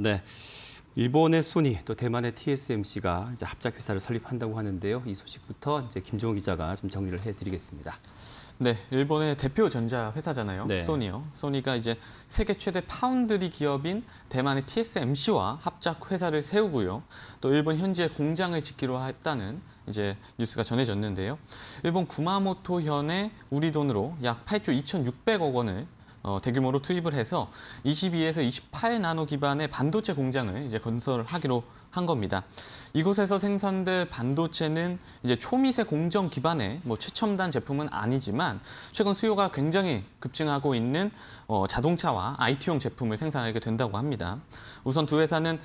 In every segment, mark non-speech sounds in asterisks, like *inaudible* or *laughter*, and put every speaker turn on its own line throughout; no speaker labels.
네. 일본의 소니 또 대만의 TSMC가 이제 합작 회사를 설립한다고 하는데요. 이 소식부터 이제 김종호 기자가 좀 정리를 해드리겠습니다. 네, 일본의 대표 전자 회사잖아요. 네. 소니요. 소니가 이제 세계 최대 파운드리 기업인
대만의 TSMC와 합작 회사를 세우고요. 또 일본 현지에 공장을 짓기로 했다는 이제 뉴스가 전해졌는데요. 일본 구마모토현에 우리 돈으로 약 8조 2,600억 원을 어, 대규모로 투입을 해서 22에서 28 나노 기반의 반도체 공장을 이제 건설하기로 한 겁니다. 이곳에서 생산될 반도체는 이제 초미세 공정 기반의 뭐 최첨단 제품은 아니지만 최근 수요가 굉장히 급증하고 있는 어, 자동차와 IT용 제품을 생산하게 된다고 합니다. 우선 두 회사는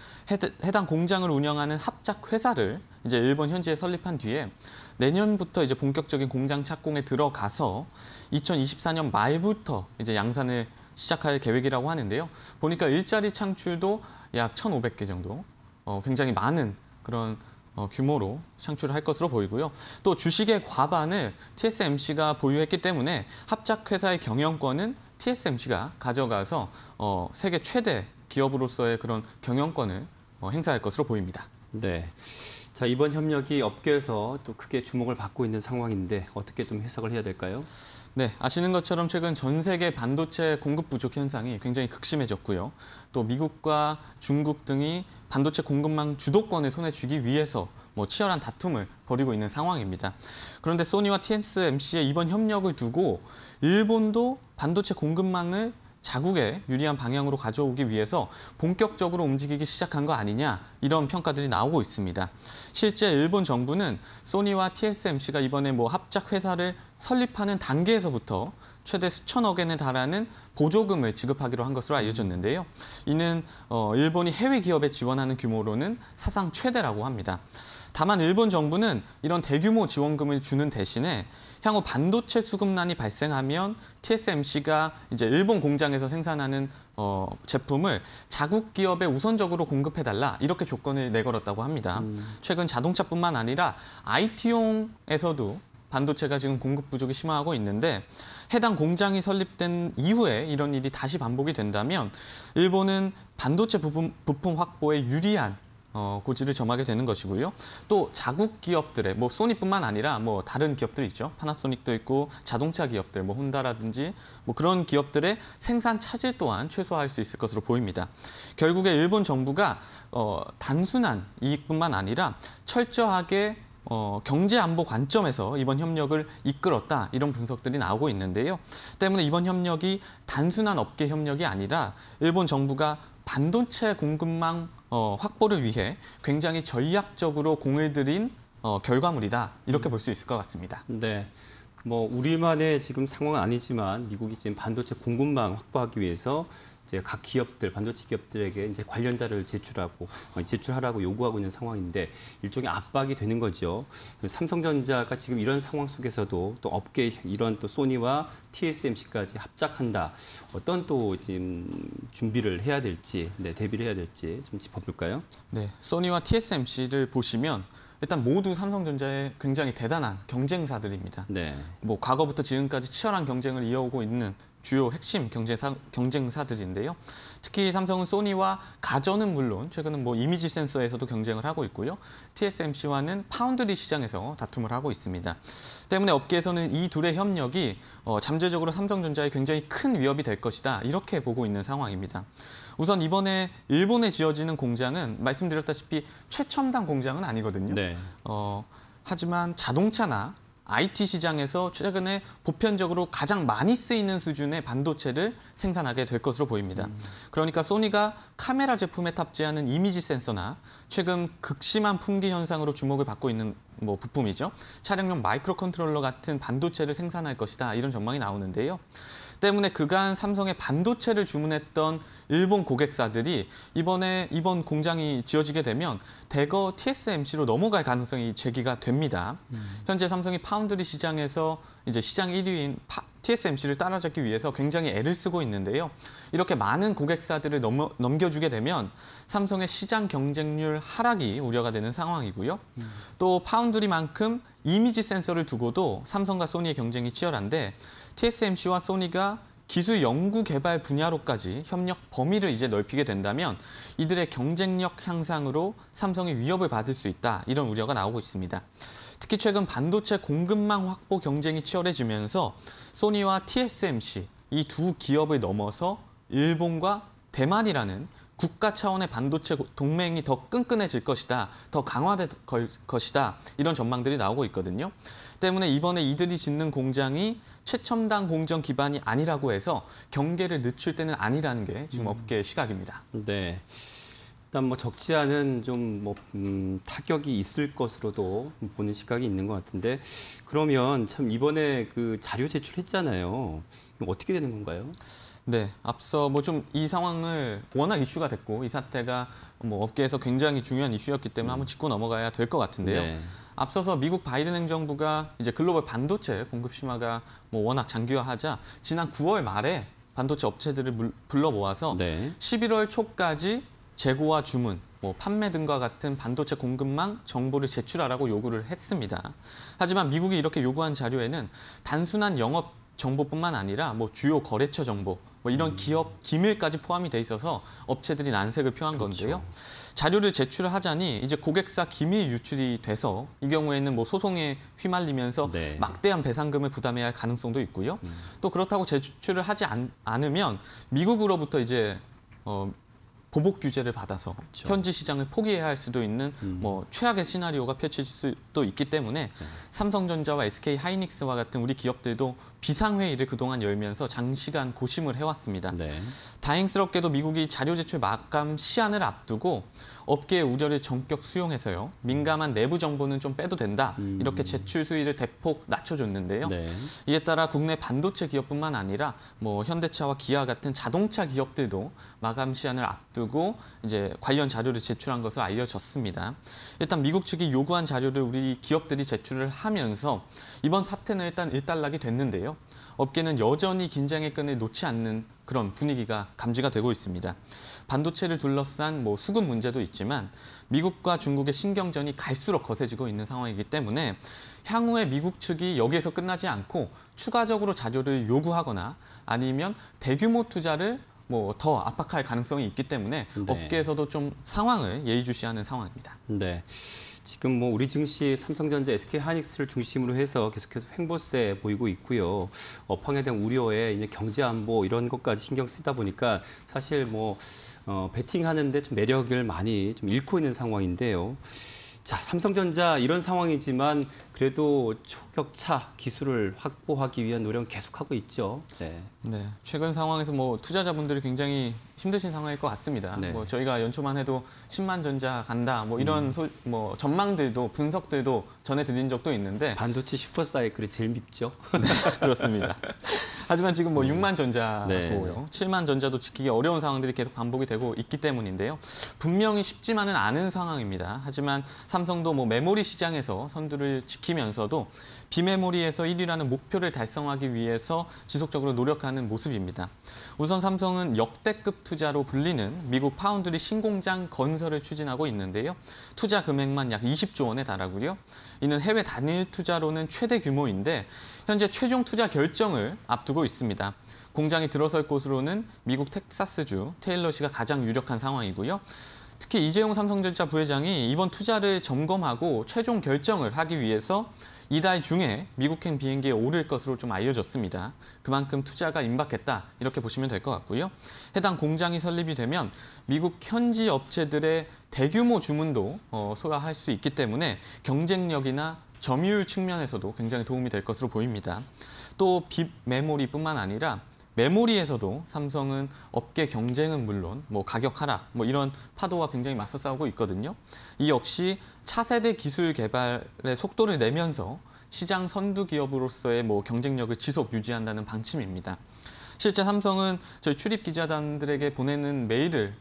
해당 공장을 운영하는 합작 회사를 이제 일본 현지에 설립한 뒤에 내년부터 이제 본격적인 공장 착공에 들어가서 2024년 말부터 이제 양산을 시작할 계획이라고 하는데요. 보니까 일자리 창출도 약 1,500개 정도 어, 굉장히 많은 그런 어, 규모로 창출을 할 것으로 보이고요. 또 주식의 과반을 TSMC가 보유했기 때문에 합작회사의 경영권은 TSMC가 가져가서 어, 세계 최대 기업으로서의
그런 경영권을 어, 행사할 것으로 보입니다. 네. 자, 이번 협력이 업계에서 또 크게 주목을 받고 있는 상황인데 어떻게 좀 해석을 해야 될까요? 네, 아시는
것처럼 최근 전 세계 반도체 공급 부족 현상이 굉장히 극심해졌고요. 또 미국과 중국 등이 반도체 공급망 주도권을 손에 쥐기 위해서 뭐 치열한 다툼을 벌이고 있는 상황입니다. 그런데 소니와 TSMC의 이번 협력을 두고 일본도 반도체 공급망을 자국에 유리한 방향으로 가져오기 위해서 본격적으로 움직이기 시작한 거 아니냐 이런 평가들이 나오고 있습니다. 실제 일본 정부는 소니와 TSMC가 이번에 뭐 합작 회사를 설립하는 단계에서부터 최대 수천억엔에 달하는 보조금을 지급하기로 한 것으로 알려졌는데요. 이는 어, 일본이 해외 기업에 지원하는 규모로는 사상 최대라고 합니다. 다만 일본 정부는 이런 대규모 지원금을 주는 대신에 향후 반도체 수급난이 발생하면 TSMC가 이제 일본 공장에서 생산하는 어, 제품을 자국 기업에 우선적으로 공급해달라 이렇게 조건을 내걸었다고 합니다. 음. 최근 자동차뿐만 아니라 IT용에서도 반도체가 지금 공급 부족이 심화하고 있는데 해당 공장이 설립된 이후에 이런 일이 다시 반복이 된다면 일본은 반도체 부품, 부품 확보에 유리한 어, 고지를 점하게 되는 것이고요. 또 자국 기업들의 뭐 소니뿐만 아니라 뭐 다른 기업들 있죠. 파나소닉도 있고 자동차 기업들 뭐 혼다라든지 뭐 그런 기업들의 생산 차질 또한 최소화할 수 있을 것으로 보입니다. 결국에 일본 정부가 어, 단순한 이익뿐만 아니라 철저하게 어, 경제 안보 관점에서 이번 협력을 이끌었다 이런 분석들이 나오고 있는데요. 때문에 이번 협력이 단순한 업계 협력이 아니라 일본 정부가 반도체 공급망 어, 확보를 위해 굉장히 전략적으로 공을 들인 어,
결과물이다 이렇게 음. 볼수 있을 것 같습니다. 네. 뭐 우리만의 지금 상황은 아니지만 미국이 지금 반도체 공급망 확보하기 위해서 이제 각 기업들 반도체 기업들에게 이제 관련자를 제출하고 어, 제출하라고 요구하고 있는 상황인데 일종의 압박이 되는 거죠. 삼성전자가 지금 이런 상황 속에서도 또 업계 이런 또 소니와 TSMC까지 합작한다. 어떤 또 지금 준비를 해야 될지, 네, 대비를 해야 될지 좀 짚어볼까요? 네, 소니와 TSMC를 보시면 일단 모두
삼성전자의 굉장히 대단한 경쟁사들입니다. 네. 뭐 과거부터 지금까지 치열한 경쟁을 이어오고 있는 주요 핵심 경쟁사, 경쟁사들인데요. 특히 삼성은 소니와 가전은 물론 최근은 뭐 이미지 센서에서도 경쟁을 하고 있고요. TSMC와는 파운드리 시장에서 다툼을 하고 있습니다. 때문에 업계에서는 이 둘의 협력이 어, 잠재적으로 삼성전자에 굉장히 큰 위협이 될 것이다. 이렇게 보고 있는 상황입니다. 우선 이번에 일본에 지어지는 공장은 말씀드렸다시피 최첨단 공장은 아니거든요. 네. 어, 하지만 자동차나 IT 시장에서 최근에 보편적으로 가장 많이 쓰이는 수준의 반도체를 생산하게 될 것으로 보입니다. 그러니까 소니가 카메라 제품에 탑재하는 이미지 센서나 최근 극심한 품귀 현상으로 주목을 받고 있는 뭐 부품이죠. 차량용 마이크로 컨트롤러 같은 반도체를 생산할 것이다. 이런 전망이 나오는데요. 때문에 그간 삼성의 반도체를 주문했던 일본 고객사들이 이번에 이번 공장이 지어지게 되면 대거 TSMC로 넘어갈 가능성이 제기가 됩니다. 음. 현재 삼성이 파운드리 시장에서 이제 시장 1위인 파, TSMC를 따라잡기 위해서 굉장히 애를 쓰고 있는데요. 이렇게 많은 고객사들을 넘어, 넘겨주게 되면 삼성의 시장 경쟁률 하락이 우려가 되는 상황이고요. 음. 또 파운드리만큼 이미지 센서를 두고도 삼성과 소니의 경쟁이 치열한데 TSMC와 소니가 기술 연구 개발 분야로까지 협력 범위를 이제 넓히게 된다면 이들의 경쟁력 향상으로 삼성이 위협을 받을 수 있다. 이런 우려가 나오고 있습니다. 특히 최근 반도체 공급망 확보 경쟁이 치열해지면서 소니와 TSMC 이 두 기업을 넘어서 일본과 대만이라는 국가 차원의 반도체 동맹이 더 끈끈해질 것이다, 더 강화될 것이다 이런 전망들이 나오고 있거든요. 때문에 이번에 이들이 짓는 공장이 최첨단 공정 기반이 아니라고 해서 경계를 늦출 때는 아니라는 게 지금 음. 업계 의 시각입니다. 네.
일단 뭐 적지 않은 좀뭐 음, 타격이 있을 것으로도 보는 시각이 있는 것 같은데 그러면 참 이번에 그 자료 제출했잖아요. 이거 어떻게 되는 건가요? 네, 앞서 뭐 좀 이 상황을 워낙 이슈가 됐고 이
사태가 뭐 업계에서 굉장히 중요한 이슈였기 때문에 음. 한번 짚고 넘어가야 될 것 같은데요. 네. 앞서서 미국 바이든 행정부가 이제 글로벌 반도체 공급 심화가 뭐 워낙 장기화하자 지난 9월 말에 반도체 업체들을 물, 불러 모아서 네. 11월 초까지 재고와 주문, 뭐 판매 등과 같은 반도체 공급망 정보를 제출하라고 요구를 했습니다. 하지만 미국이 이렇게 요구한 자료에는 단순한 영업 정보뿐만 아니라 뭐 주요 거래처 정보, 뭐 이런 음. 기업 기밀까지 포함이 돼 있어서 업체들이 난색을 표한 그렇죠. 건데요. 자료를 제출을 하자니 이제 고객사 기밀 유출이 돼서 이 경우에는 뭐 소송에 휘말리면서 네. 막대한 배상금을 부담해야 할 가능성도 있고요. 음. 또 그렇다고 제출을 하지 않, 않으면 미국으로부터 이제 어, 보복 규제를 받아서 그렇죠. 현지 시장을 포기해야 할 수도 있는 음. 뭐 최악의 시나리오가 펼칠 수도 있기 때문에 네. 삼성전자와 SK 하이닉스와 같은 우리 기업들도 비상회의를 그동안 열면서 장시간 고심을 해왔습니다. 네. 다행스럽게도 미국이 자료 제출 마감 시한을 앞두고 업계의 우려를 전격 수용해서요. 민감한 내부 정보는 좀 빼도 된다. 음. 이렇게 제출 수위를 대폭 낮춰줬는데요. 네. 이에 따라 국내 반도체 기업뿐만 아니라 뭐 현대차와 기아 같은 자동차 기업들도 마감 시한을 앞두고 이제 관련 자료를 제출한 것으로 알려졌습니다. 일단 미국 측이 요구한 자료를 우리 기업들이 제출을 하면서 이번 사태는 일단 일단락이 됐는데요. 업계는 여전히 긴장의 끈을 놓지 않는 그런 분위기가 감지가 되고 있습니다. 반도체를 둘러싼 뭐 수급 문제도 있지만 미국과 중국의 신경전이 갈수록 거세지고 있는 상황이기 때문에 향후에 미국 측이 여기에서 끝나지 않고 추가적으로 자료를 요구하거나 아니면 대규모 투자를 뭐 더 압박할 가능성이 있기 때문에 네. 업계에서도 좀 상황을 예의주시하는
상황입니다. 네. 지금 뭐 우리 증시 삼성전자, s k 하닉스를 중심으로 해서 계속해서 횡보세 보이고 있고요. 업황에 어, 대한 우려에 이제 경제 안보 이런 것까지 신경 쓰다 보니까 사실 뭐 어, 베팅하는데 좀 매력을 많이 좀 잃고 있는 상황인데요. 자, 삼성전자 이런 상황이지만 그래도 초격차 기술을 확보하기 위한 노력은 계속하고 있죠. 네. 네. 최근 상황에서 뭐 투자자분들이 굉장히 힘드신 상황일 것 같습니다. 네. 뭐 저희가
연초만 해도 10만 전자 간다 뭐 이런 음. 소, 뭐 전망들도 분석들도 전해드린 적도 있는데 반도체 슈퍼 사이클이 제일 밉죠. *laughs* 네, 그렇습니다. 하지만 지금 뭐 음. 6만 전자고요. 네. 7만 전자도 지키기 어려운 상황들이 계속 반복이 되고 있기 때문인데요. 분명히 쉽지만은 않은 상황입니다. 하지만 삼성도 뭐 메모리 시장에서 선두를 지키 지키면서도 비메모리에서 1위라는 목표를 달성하기 위해서 지속적으로 노력하는 모습입니다. 우선 삼성은 역대급 투자로 불리는 미국 파운드리 신공장 건설을 추진하고 있는데요. 투자 금액만 약 20조 원에 달하고요. 이는 해외 단일 투자로는 최대 규모인데 현재 최종 투자 결정을 앞두고 있습니다. 공장이 들어설 곳으로는 미국 텍사스주 테일러시가 가장 유력한 상황이고요. 특히 이재용 삼성전자 부회장이 이번 투자를 점검하고 최종 결정을 하기 위해서 이달 중에 미국행 비행기에 오를 것으로 좀 알려졌습니다. 그만큼 투자가 임박했다 이렇게 보시면 될 것 같고요. 해당 공장이 설립이 되면 미국 현지 업체들의 대규모 주문도 어, 소화할 수 있기 때문에 경쟁력이나 점유율 측면에서도 굉장히 도움이 될 것으로 보입니다. 또빅 메모리뿐만 아니라 메모리에서도 삼성은 업계 경쟁은 물론 뭐 가격 하락 뭐 이런 파도와 굉장히 맞서 싸우고 있거든요. 이 역시 차세대 기술 개발의 속도를 내면서 시장 선두 기업으로서의 뭐 경쟁력을 지속 유지한다는 방침입니다. 실제 삼성은 저희 출입 기자단들에게 보내는 메일을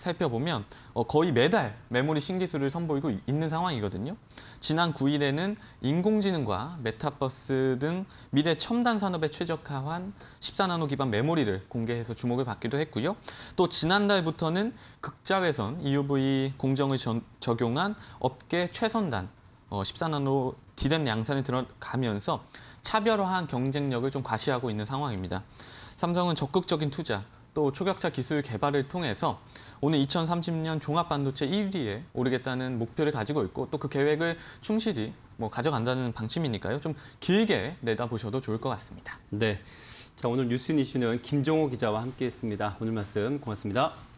살펴보면 어, 거의 매달 메모리 신기술을 선보이고 있는 상황이거든요. 지난 9일에는 인공지능과 메타버스 등 미래 첨단 산업에 최적화한 14나노 기반 메모리를 공개해서 주목을 받기도 했고요. 또 지난달부터는 극자회선 EUV 공정을 적용한 업계 최선단 14나노 어, 디램 양산에 들어가면서 차별화한 경쟁력을 좀 과시하고 있는 상황입니다. 삼성은 적극적인 투자, 또 초격차 기술 개발을 통해서 오늘 2030년 종합반도체 1위에 오르겠다는 목표를 가지고 있고 또 그 계획을 충실히
뭐 가져간다는 방침이니까요. 좀 길게 내다보셔도 좋을 것 같습니다. 네. 자, 오늘 뉴스 이슈는 김종호 기자와 함께했습니다. 오늘 말씀 고맙습니다.